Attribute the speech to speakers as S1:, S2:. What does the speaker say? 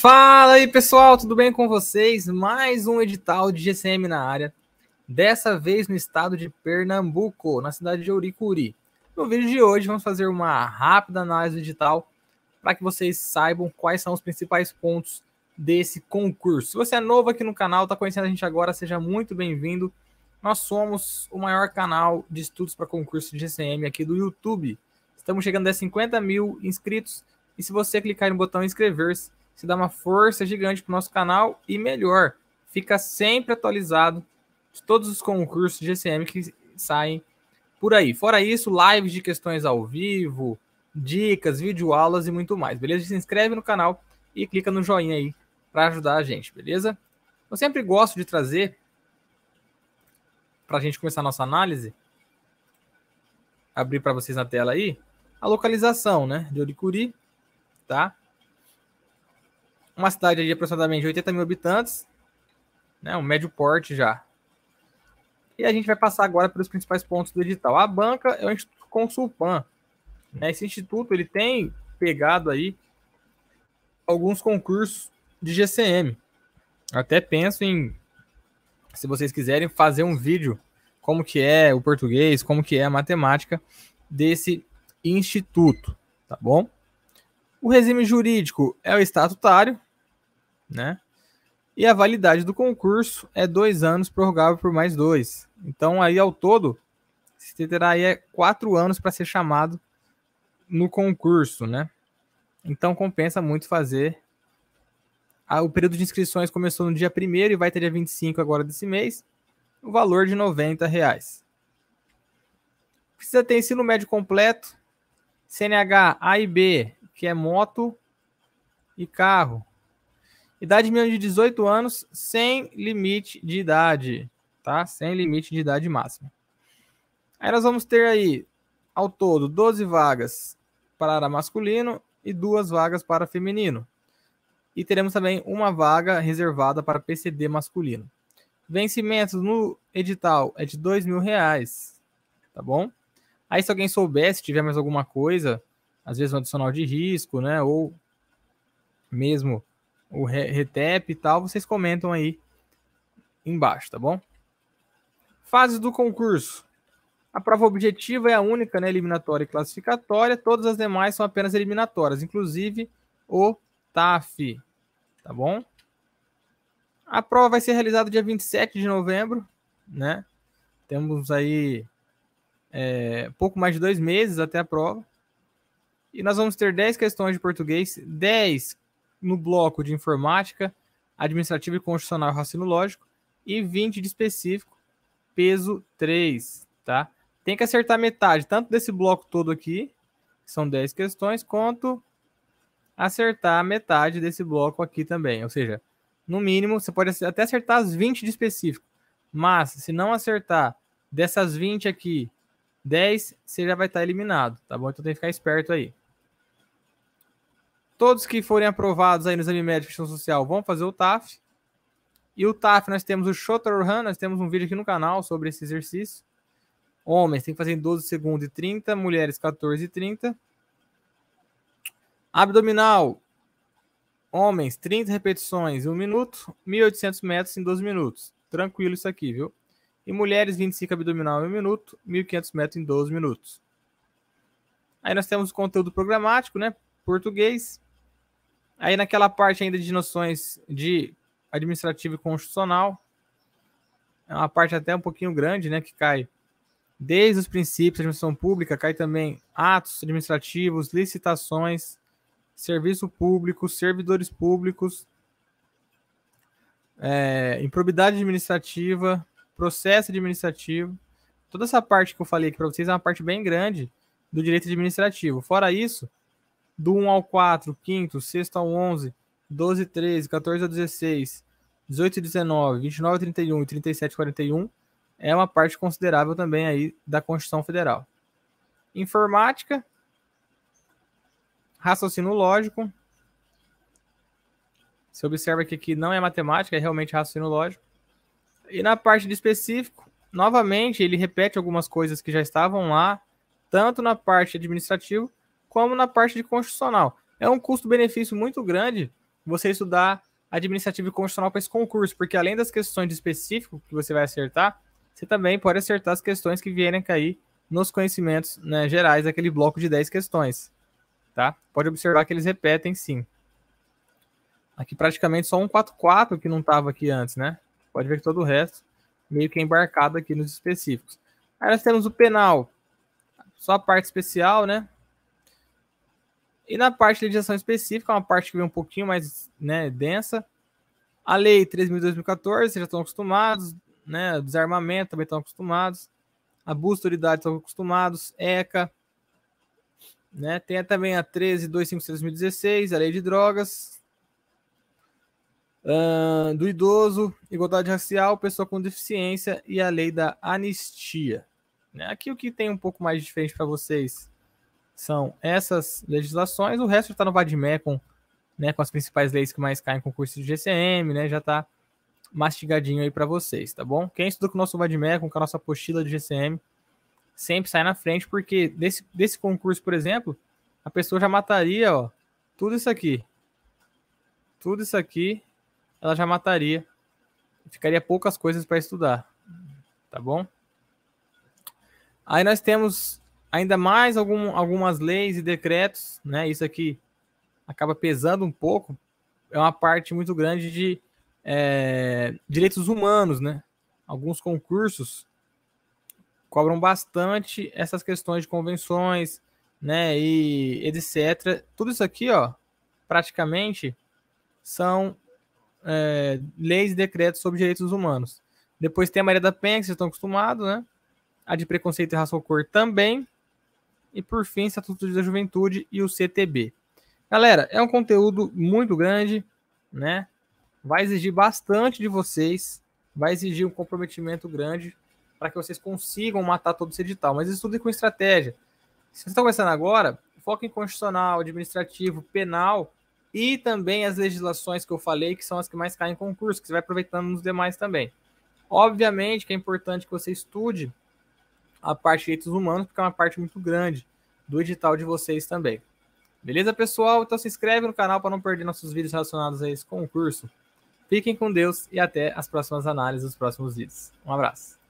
S1: Fala aí pessoal, tudo bem com vocês? Mais um edital de GCM na área, dessa vez no estado de Pernambuco, na cidade de Ouricuri. No vídeo de hoje vamos fazer uma rápida análise do edital para que vocês saibam quais são os principais pontos desse concurso. Se você é novo aqui no canal, está conhecendo a gente agora, seja muito bem-vindo. Nós somos o maior canal de estudos para concurso de GCM aqui do YouTube. Estamos chegando a 50 mil inscritos e se você clicar no botão inscrever-se, você dá uma força gigante para o nosso canal e melhor, fica sempre atualizado de todos os concursos de GCM que saem por aí. Fora isso, lives de questões ao vivo, dicas, videoaulas e muito mais, beleza? Se inscreve no canal e clica no joinha aí para ajudar a gente, beleza? Eu sempre gosto de trazer para a gente começar a nossa análise, abrir para vocês na tela aí, a localização, né, de Oricuri, tá? uma cidade de aproximadamente 80 mil habitantes, né, um médio porte já. E a gente vai passar agora pelos principais pontos do edital. A banca é o Instituto Consulpan. Né? Esse instituto ele tem pegado aí alguns concursos de GCM. até penso em, se vocês quiserem, fazer um vídeo como que é o português, como que é a matemática desse instituto, tá bom? O regime jurídico é o estatutário, né? E a validade do concurso é dois anos, prorrogável por mais dois. Então, aí ao todo, você terá aí é quatro anos para ser chamado no concurso, né? Então, compensa muito fazer. o período de inscrições começou no dia 1 e vai ter dia 25 agora desse mês. O valor de R$ Reais. Precisa ter ensino médio completo, CNH A e B, que é moto e carro. Idade mínima de 18 anos, sem limite de idade, tá? Sem limite de idade máxima. Aí nós vamos ter aí, ao todo, 12 vagas para masculino e duas vagas para feminino. E teremos também uma vaga reservada para PCD masculino. Vencimentos no edital é de dois mil reais, tá bom? Aí se alguém soubesse, tiver mais alguma coisa, às vezes um adicional de risco, né? Ou mesmo o retap e tal, vocês comentam aí embaixo, tá bom? Fases do concurso. A prova objetiva é a única, né? Eliminatória e classificatória. Todas as demais são apenas eliminatórias, inclusive o TAF. Tá bom? A prova vai ser realizada dia 27 de novembro, né? Temos aí é, pouco mais de dois meses até a prova. E nós vamos ter 10 questões de português, 10 no bloco de Informática, Administrativo e Constitucional e lógico e 20 de específico, peso 3, tá? Tem que acertar metade, tanto desse bloco todo aqui, que são 10 questões, quanto acertar metade desse bloco aqui também. Ou seja, no mínimo, você pode até acertar as 20 de específico, mas se não acertar dessas 20 aqui, 10, você já vai estar eliminado, tá bom? Então tem que ficar esperto aí. Todos que forem aprovados aí no exame médico de questão social vão fazer o TAF. E o TAF, nós temos o Shotoran, nós temos um vídeo aqui no canal sobre esse exercício. Homens tem que fazer em 12 segundos e 30, mulheres 14 e 30. Abdominal, homens 30 repetições em 1 minuto, 1.800 metros em 12 minutos. Tranquilo isso aqui, viu? E mulheres 25 abdominal em 1 minuto, 1.500 metros em 12 minutos. Aí nós temos o conteúdo programático, né? Português, Aí naquela parte ainda de noções de administrativo e constitucional, é uma parte até um pouquinho grande, né, que cai desde os princípios da administração pública, cai também atos administrativos, licitações, serviço público, servidores públicos, é, improbidade administrativa, processo administrativo. Toda essa parte que eu falei aqui para vocês é uma parte bem grande do direito administrativo. Fora isso, do 1 ao 4, 5, 6 ao 11, 12, 13, 14 a 16, 18 e 19, 29 31 e 37 41 é uma parte considerável também aí da Constituição Federal. Informática, raciocínio lógico. Você observa que aqui não é matemática, é realmente raciocínio lógico. E na parte de específico, novamente ele repete algumas coisas que já estavam lá, tanto na parte administrativa como na parte de constitucional. É um custo-benefício muito grande você estudar administrativo e constitucional para esse concurso, porque além das questões de específico que você vai acertar, você também pode acertar as questões que vierem cair nos conhecimentos né, gerais daquele bloco de 10 questões. Tá? Pode observar que eles repetem sim. Aqui praticamente só um 4-4 que não estava aqui antes, né? Pode ver que todo o resto meio que é embarcado aqui nos específicos. Aí nós temos o penal, só a parte especial, né? E na parte de legislação específica, é uma parte que vem um pouquinho mais né, densa, a lei 3.2014, já estão acostumados, né, desarmamento também estão acostumados, abuso de autoridade estão acostumados, ECA, né, tem também a 13.253-2016, a lei de drogas, uh, do idoso, igualdade racial, pessoa com deficiência e a lei da anistia. Né? Aqui o que tem um pouco mais diferente para vocês são essas legislações, o resto está no VADMECOM, né, com as principais leis que mais caem em concurso de GCM, né, já está mastigadinho aí para vocês, tá bom? Quem estuda com o nosso VADMECOM, com a nossa apostila de GCM, sempre sai na frente, porque desse, desse concurso, por exemplo, a pessoa já mataria, ó, tudo isso aqui. Tudo isso aqui, ela já mataria. Ficaria poucas coisas para estudar, tá bom? Aí nós temos ainda mais algum, algumas leis e decretos, né? Isso aqui acaba pesando um pouco. É uma parte muito grande de é, direitos humanos, né? Alguns concursos cobram bastante essas questões de convenções, né? E etc. Tudo isso aqui, ó, praticamente são é, leis e decretos sobre direitos humanos. Depois tem a Maria da Penha, que vocês estão acostumados, né? A de preconceito e raça ou cor também e, por fim, Estatuto da Juventude e o CTB. Galera, é um conteúdo muito grande, né? Vai exigir bastante de vocês, vai exigir um comprometimento grande para que vocês consigam matar todo esse edital, mas estudem é com estratégia. Se vocês estão tá começando agora, foque em constitucional, administrativo, penal e também as legislações que eu falei, que são as que mais caem em concurso, que você vai aproveitando nos demais também. Obviamente que é importante que você estude a parte de direitos humanos, porque é uma parte muito grande do edital de vocês também. Beleza, pessoal? Então se inscreve no canal para não perder nossos vídeos relacionados a esse concurso. Fiquem com Deus e até as próximas análises os próximos vídeos. Um abraço.